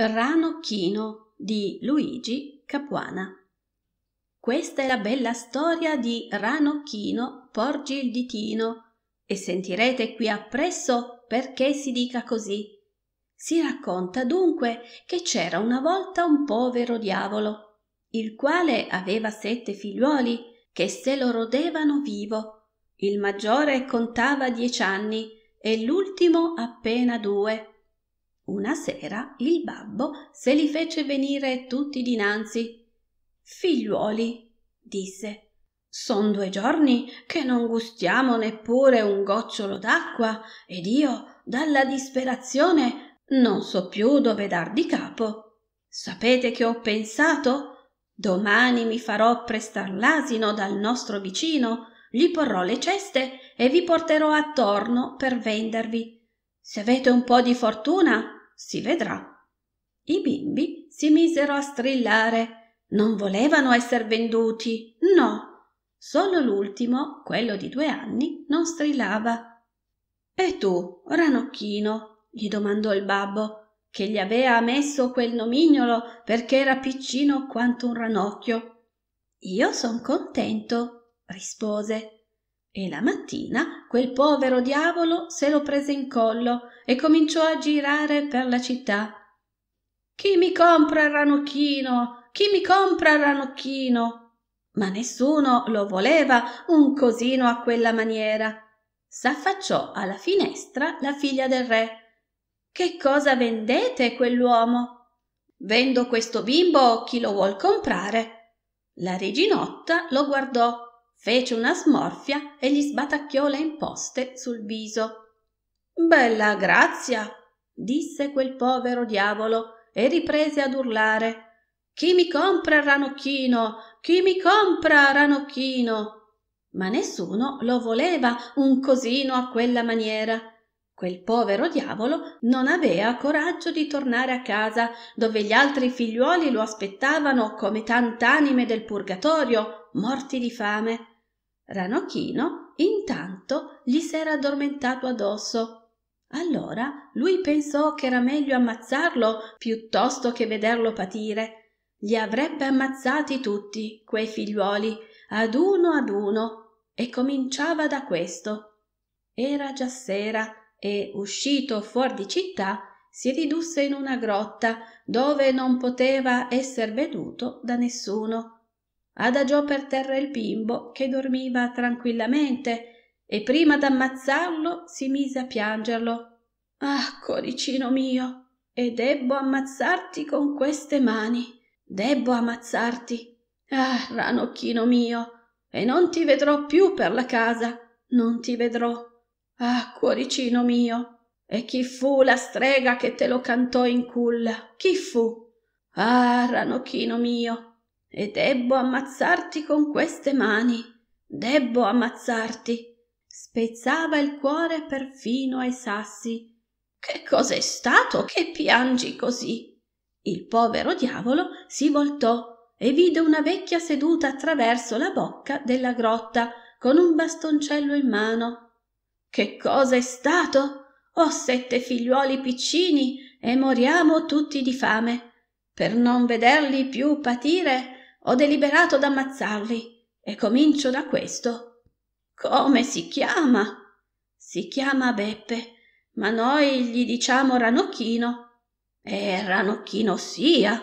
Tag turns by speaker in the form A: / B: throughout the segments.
A: Ranocchino di Luigi Capuana. Questa è la bella storia di Ranocchino Porgi il ditino e sentirete qui appresso perché si dica così. Si racconta dunque che c'era una volta un povero diavolo, il quale aveva sette figliuoli che se lo rodevano vivo. Il maggiore contava dieci anni e l'ultimo appena due una sera il babbo se li fece venire tutti dinanzi figliuoli disse son due giorni che non gustiamo neppure un gocciolo d'acqua ed io dalla disperazione non so più dove dar di capo sapete che ho pensato domani mi farò prestar l'asino dal nostro vicino gli porrò le ceste e vi porterò attorno per vendervi se avete un po di fortuna si vedrà. I bimbi si misero a strillare. Non volevano essere venduti, no. Solo l'ultimo, quello di due anni, non strillava. E tu, ranocchino? gli domandò il babbo, che gli aveva messo quel nomignolo perché era piccino quanto un ranocchio. Io son contento, rispose e la mattina quel povero diavolo se lo prese in collo e cominciò a girare per la città chi mi compra il ranocchino chi mi compra il ranocchino ma nessuno lo voleva un cosino a quella maniera s'affacciò alla finestra la figlia del re che cosa vendete quell'uomo Vendo questo bimbo chi lo vuol comprare. La reginotta lo guardò fece una smorfia e gli sbatacchiò le imposte sul viso. Bella grazia, disse quel povero diavolo e riprese ad urlare. Chi mi compra ranocchino? Chi mi compra ranocchino? Ma nessuno lo voleva un cosino a quella maniera. Quel povero diavolo non avea coraggio di tornare a casa, dove gli altri figliuoli lo aspettavano come tant'anime del purgatorio, morti di fame ranocchino intanto gli s'era addormentato addosso allora lui pensò ch'era meglio ammazzarlo piuttosto che vederlo patire li avrebbe ammazzati tutti quei figliuoli ad uno ad uno e cominciava da questo era già sera e uscito fuori di città si ridusse in una grotta dove non poteva esser veduto da nessuno adagiò per terra il bimbo che dormiva tranquillamente e prima d'ammazzarlo si mise a piangerlo ah coricino mio e debbo ammazzarti con queste mani debbo ammazzarti ah ranocchino mio e non ti vedrò più per la casa non ti vedrò ah cuoricino mio e chi fu la strega che te lo cantò in culla chi fu ah ranocchino mio e debbo ammazzarti con queste mani debbo ammazzarti spezzava il cuore perfino ai sassi che cos'è stato che piangi così il povero diavolo si voltò e vide una vecchia seduta attraverso la bocca della grotta con un bastoncello in mano che cosa è stato ho oh, sette figliuoli piccini e moriamo tutti di fame per non vederli più patire ho deliberato d'ammazzarli e comincio da questo. Come si chiama? Si chiama Beppe, ma noi gli diciamo Ranocchino. E Ranocchino sia.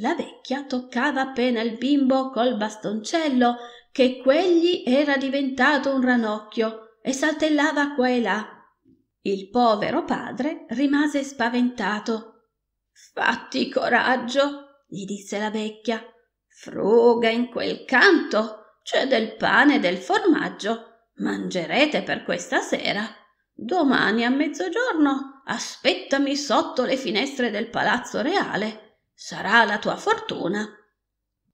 A: La vecchia toccava appena il bimbo col bastoncello che quegli era diventato un ranocchio e saltellava qua e là. Il povero padre rimase spaventato. Fatti coraggio, gli disse la vecchia fruga in quel canto c'è del pane e del formaggio mangerete per questa sera domani a mezzogiorno aspettami sotto le finestre del palazzo reale sarà la tua fortuna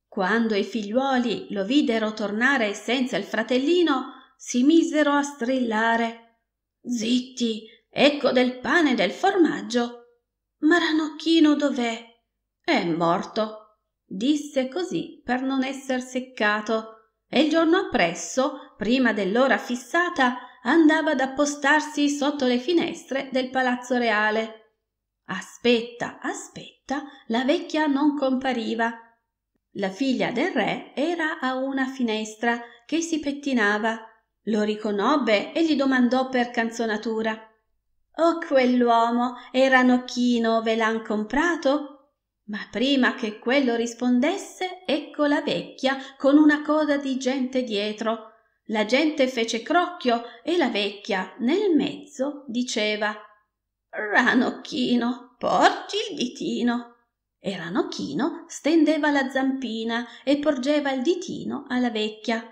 A: quando i figliuoli lo videro tornare senza il fratellino si misero a strillare zitti ecco del pane e del formaggio ma ranocchino dov'è è morto disse così per non esser seccato e il giorno appresso prima dell'ora fissata andava ad appostarsi sotto le finestre del palazzo reale aspetta aspetta la vecchia non compariva la figlia del re era a una finestra che si pettinava lo riconobbe e gli domandò per canzonatura oh quell'uomo era nocchino ve l'han comprato ma prima che quello rispondesse ecco la vecchia con una coda di gente dietro la gente fece crocchio e la vecchia nel mezzo diceva ranocchino porgi il ditino e ranocchino stendeva la zampina e porgeva il ditino alla vecchia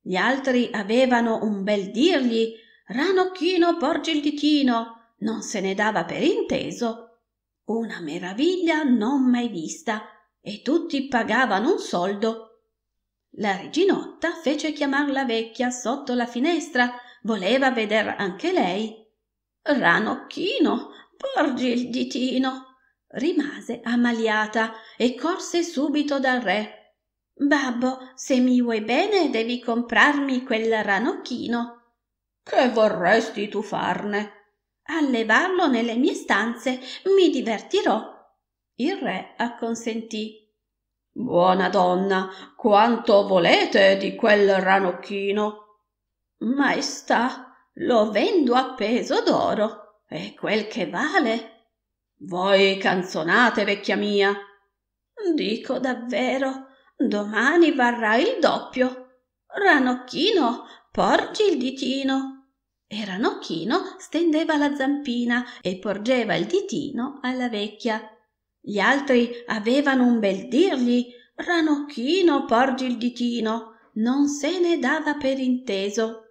A: gli altri avevano un bel dirgli ranocchino porgi il ditino non se ne dava per inteso una meraviglia non mai vista e tutti pagavano un soldo. La reginotta fece chiamar la vecchia sotto la finestra, voleva veder anche lei. Ranocchino, porgi il ditino. Rimase ammaliata e corse subito dal re. Babbo, se mi vuoi bene devi comprarmi quel ranocchino. Che vorresti tu farne? a levarlo nelle mie stanze mi divertirò il re acconsentì buona donna quanto volete di quel ranocchino maestà lo vendo a peso d'oro è quel che vale voi canzonate vecchia mia dico davvero domani varrà il doppio ranocchino porgi il ditino e ranocchino stendeva la zampina e porgeva il ditino alla vecchia gli altri avevano un bel dirgli ranocchino porgi il ditino non se ne dava per inteso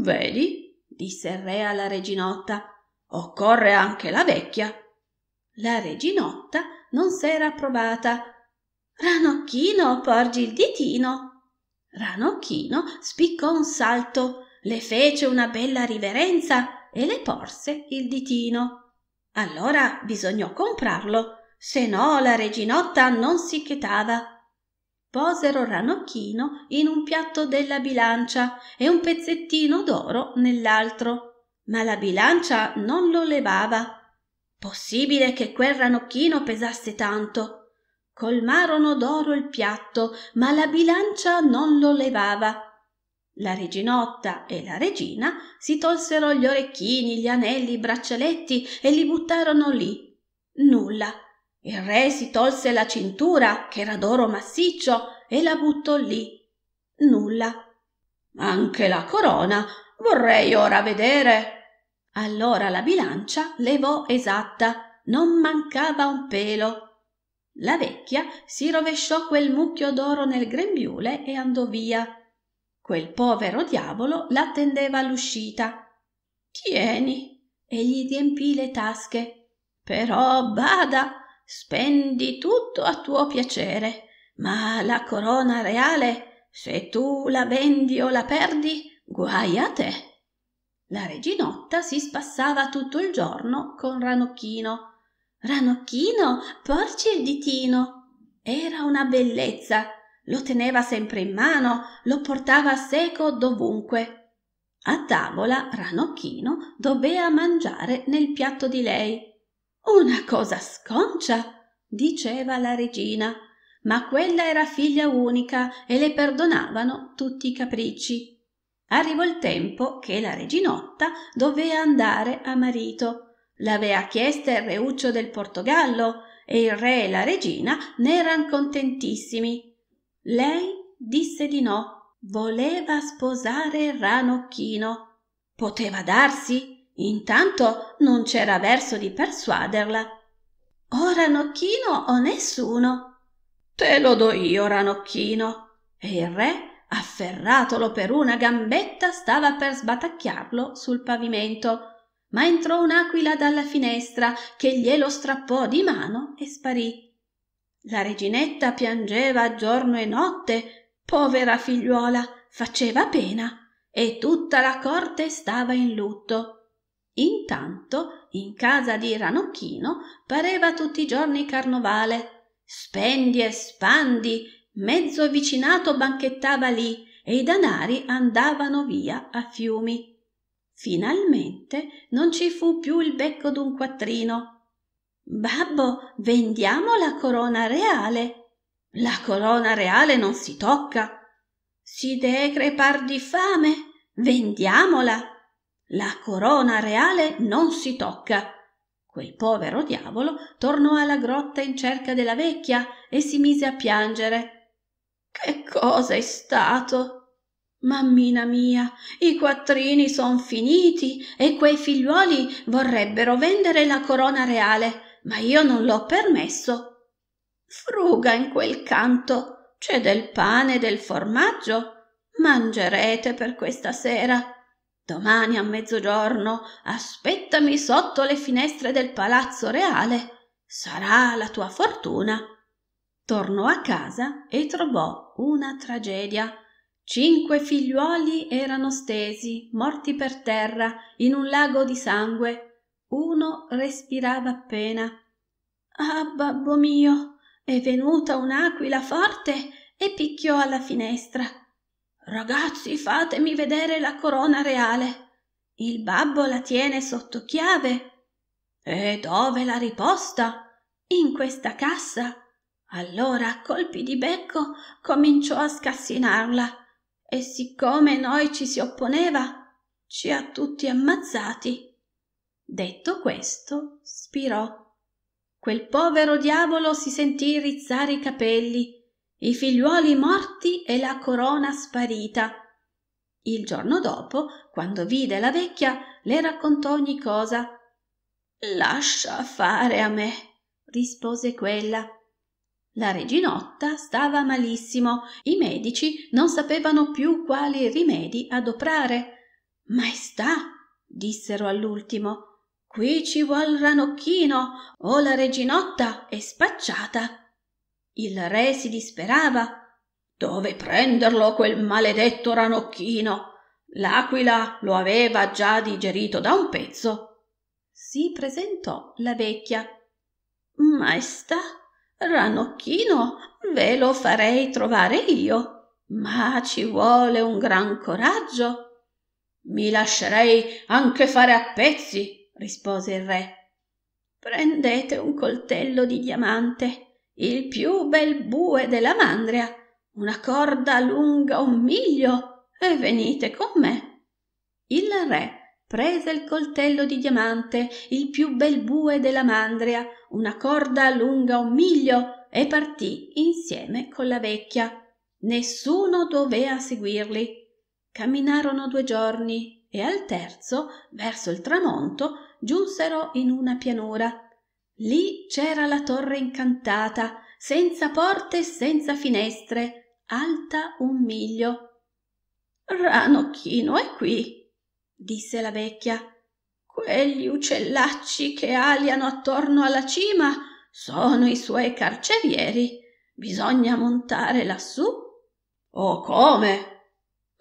A: vedi disse il re alla reginotta occorre anche la vecchia la reginotta non s'era provata ranocchino porgi il ditino ranocchino spiccò un salto le fece una bella riverenza e le porse il ditino. Allora bisognò comprarlo, se no la reginotta non si chetava. Posero ranocchino in un piatto della bilancia e un pezzettino d'oro nell'altro, ma la bilancia non lo levava. Possibile che quel ranocchino pesasse tanto. Colmarono d'oro il piatto, ma la bilancia non lo levava. La reginotta e la regina si tolsero gli orecchini, gli anelli, i braccialetti e li buttarono lì. Nulla. Il re si tolse la cintura, che era d'oro massiccio, e la buttò lì. Nulla. Anche la corona. Vorrei ora vedere. Allora la bilancia levò esatta. Non mancava un pelo. La vecchia si rovesciò quel mucchio d'oro nel grembiule e andò via quel povero diavolo l'attendeva all'uscita
B: tieni
A: e gli riempì le tasche però bada spendi tutto a tuo piacere ma la corona reale se tu la vendi o la perdi guai a te la reginotta si spassava tutto il giorno con ranocchino ranocchino porci il ditino era una bellezza lo teneva sempre in mano lo portava seco dovunque a tavola ranocchino dovea mangiare nel piatto di lei una cosa sconcia diceva la regina ma quella era figlia unica e le perdonavano tutti i capricci arrivò il tempo che la reginotta dovea andare a marito l'avea chiesta il reuccio del portogallo e il re e la regina ne n'eran contentissimi lei disse di no voleva sposare ranocchino poteva darsi intanto non c'era verso di persuaderla o ranocchino o nessuno te lo do io ranocchino e il re afferratolo per una gambetta stava per sbatacchiarlo sul pavimento ma entrò un'aquila dalla finestra che glielo strappò di mano e sparì la reginetta piangeva giorno e notte povera figliuola faceva pena e tutta la corte stava in lutto intanto in casa di ranocchino pareva tutti i giorni carnovale spendi e spandi mezzo vicinato banchettava lì e i danari andavano via a fiumi finalmente non ci fu più il becco d'un quattrino Babbo, vendiamo la corona reale. La corona reale non si tocca. Si deve crepar di fame. Vendiamola. La corona reale non si tocca. Quel povero diavolo tornò alla grotta in cerca della vecchia e si mise a piangere. Che cosa è stato? Mammina mia, i quattrini son finiti e quei figliuoli vorrebbero vendere la corona reale ma io non l'ho permesso. Fruga in quel canto, c'è del pane e del formaggio. Mangerete per questa sera. Domani a mezzogiorno aspettami sotto le finestre del palazzo reale. Sarà la tua fortuna. Tornò a casa e trovò una tragedia. Cinque figliuoli erano stesi, morti per terra, in un lago di sangue uno respirava appena. Ah, babbo mio, è venuta un'aquila forte e picchiò alla finestra. Ragazzi, fatemi vedere la corona reale. Il babbo la tiene sotto chiave. E dove l'ha riposta? In questa cassa. Allora, a colpi di becco, cominciò a scassinarla e siccome noi ci si opponeva, ci ha tutti ammazzati detto questo spirò quel povero diavolo si sentì rizzare i capelli i figliuoli morti e la corona sparita il giorno dopo quando vide la vecchia le raccontò ogni cosa lascia fare a me rispose quella la reginotta stava malissimo i medici non sapevano più quali rimedi adoprare maestà dissero all'ultimo qui ci vuol ranocchino o la reginotta è spacciata il re si disperava dove prenderlo quel maledetto ranocchino l'aquila lo aveva già digerito da un pezzo si presentò la vecchia maestà ranocchino ve lo farei trovare io ma ci vuole un gran coraggio mi lascerei anche fare a pezzi rispose il re prendete un coltello di diamante il più bel bue della mandria una corda lunga un miglio e venite con me il re prese il coltello di diamante il più bel bue della mandria una corda lunga un miglio e partì insieme con la vecchia nessuno dovea seguirli camminarono due giorni e al terzo verso il tramonto giunsero in una pianura lì c'era la torre incantata senza porte e senza finestre alta un miglio ranocchino è qui disse la vecchia quegli uccellacci che aliano attorno alla cima sono i suoi carcerieri bisogna montare lassù oh come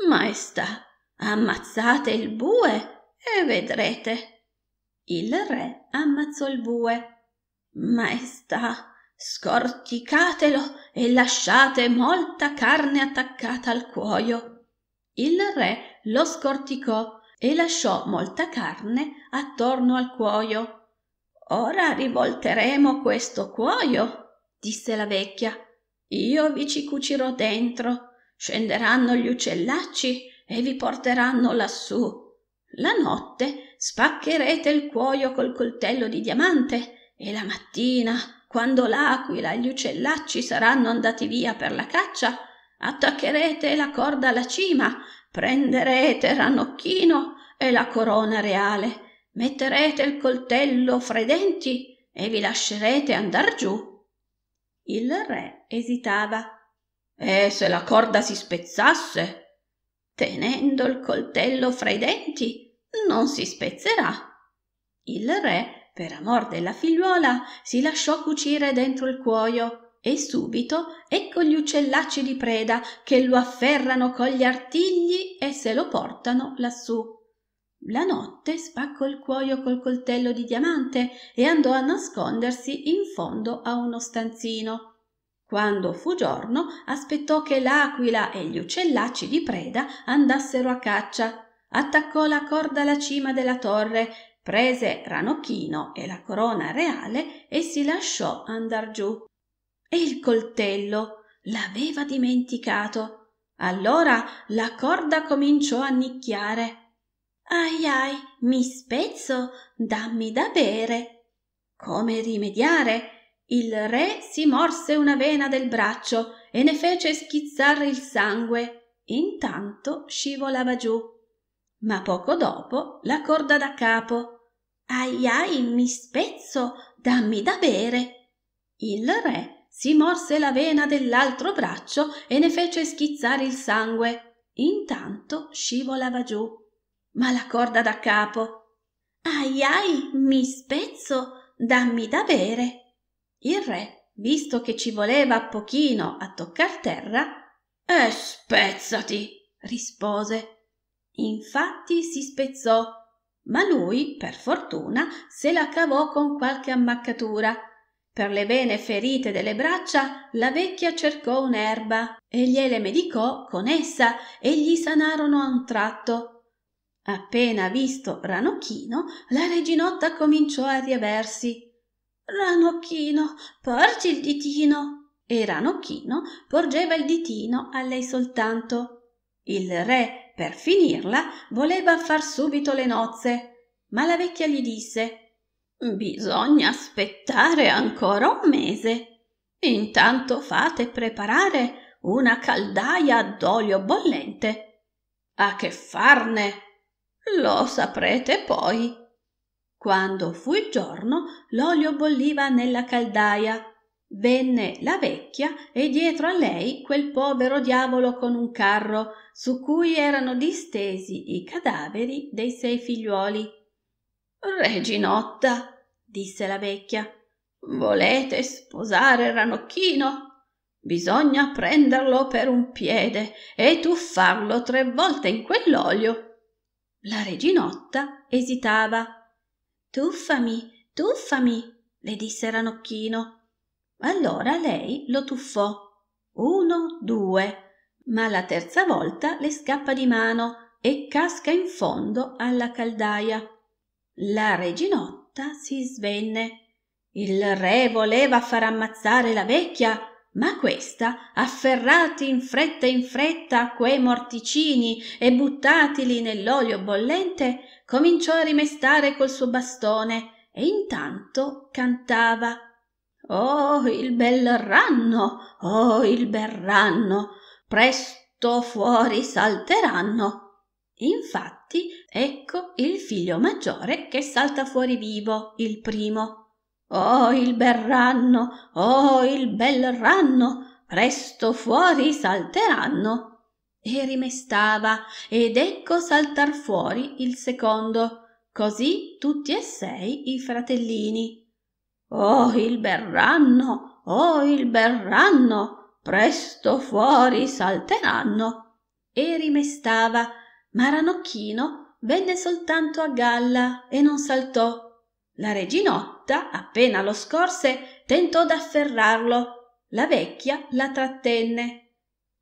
A: maestà Ammazzate il bue e vedrete. Il re ammazzò il bue. Maestà, scorticatelo e lasciate molta carne attaccata al cuoio. Il re lo scorticò e lasciò molta carne attorno al cuoio. Ora rivolteremo questo cuoio, disse la vecchia. Io vi ci cucirò dentro. Scenderanno gli uccellacci e vi porteranno lassù. La notte spaccherete il cuoio col coltello di diamante e la mattina, quando l'aquila e gli uccellacci saranno andati via per la caccia, attaccherete la corda alla cima, prenderete Ranocchino e la corona reale, metterete il coltello fra i denti e vi lascerete andar giù. Il re esitava. E se la corda si spezzasse? tenendo il coltello fra i denti non si spezzerà il re per amor della figliuola si lasciò cucire dentro il cuoio e subito ecco gli uccellacci di preda che lo afferrano con gli artigli e se lo portano lassù la notte spaccò il cuoio col coltello di diamante e andò a nascondersi in fondo a uno stanzino quando fu giorno, aspettò che l'aquila e gli uccellacci di preda andassero a caccia. Attaccò la corda alla cima della torre, prese Ranocchino e la corona reale e si lasciò andar giù. E il coltello l'aveva dimenticato. Allora la corda cominciò a nicchiare. Ai ai, mi spezzo, dammi da bere. Come rimediare? il re si morse una vena del braccio e ne fece schizzare il sangue intanto scivolava giù ma poco dopo la corda da capo ai ai mi spezzo dammi da bere il re si morse la vena dell'altro braccio e ne fece schizzare il sangue intanto scivolava giù ma la corda da capo ai ai mi spezzo dammi da bere il re, visto che ci voleva pochino a toccar terra, e spezzati, rispose. Infatti si spezzò, ma lui, per fortuna, se la cavò con qualche ammaccatura. Per le vene ferite delle braccia la vecchia cercò un'erba e gliele medicò con essa e gli sanarono a un tratto. Appena visto Ranocchino, la reginotta cominciò a riaversi Ranocchino, porgi il ditino. E Ranocchino porgeva il ditino a lei soltanto. Il re, per finirla, voleva far subito le nozze, ma la vecchia gli disse Bisogna aspettare ancora un mese. Intanto fate preparare una caldaia d'olio bollente. A che farne? Lo saprete poi quando fu il giorno l'olio bolliva nella caldaia. venne la vecchia e dietro a lei quel povero diavolo con un carro su cui erano distesi i cadaveri dei sei figliuoli reginotta disse la vecchia volete sposare ranocchino bisogna prenderlo per un piede e tuffarlo tre volte in quell'olio la reginotta esitava tuffami tuffami le disse ranocchino allora lei lo tuffò uno due ma la terza volta le scappa di mano e casca in fondo alla caldaia la reginotta si svenne il re voleva far ammazzare la vecchia, ma questa, afferrati in fretta in fretta quei morticini e buttatili nell'olio bollente, cominciò a rimestare col suo bastone e intanto cantava Oh il bel ranno, oh il bel ranno, presto fuori salteranno. Infatti, ecco il figlio maggiore che salta fuori vivo, il primo. Oh il bel ranno, oh il bel ranno, presto fuori salteranno e rimestava ed ecco saltar fuori il secondo così tutti e sei i fratellini oh il berranno oh il berranno presto fuori salteranno e rimestava ma ranocchino venne soltanto a galla e non saltò la reginotta appena lo scorse tentò d'afferrarlo la vecchia la trattenne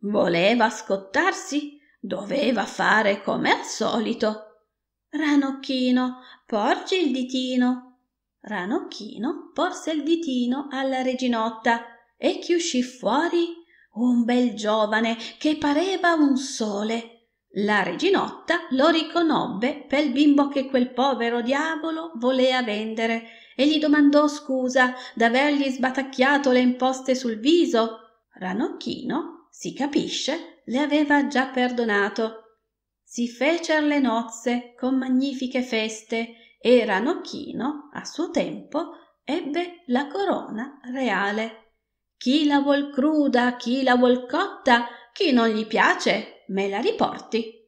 A: Voleva scottarsi? Doveva fare come al solito. Ranocchino, porgi il ditino. Ranocchino porse il ditino alla reginotta e chi uscì fuori un bel giovane che pareva un sole. La reginotta lo riconobbe pel bimbo che quel povero diavolo volea vendere e gli domandò scusa d'avergli sbatacchiato le imposte sul viso. Ranocchino si capisce, le aveva già perdonato. Si fecero le nozze con magnifiche feste e Ranocchino, a suo tempo, ebbe la corona reale. Chi la vuol cruda, chi la vuol cotta, chi non gli piace, me la riporti.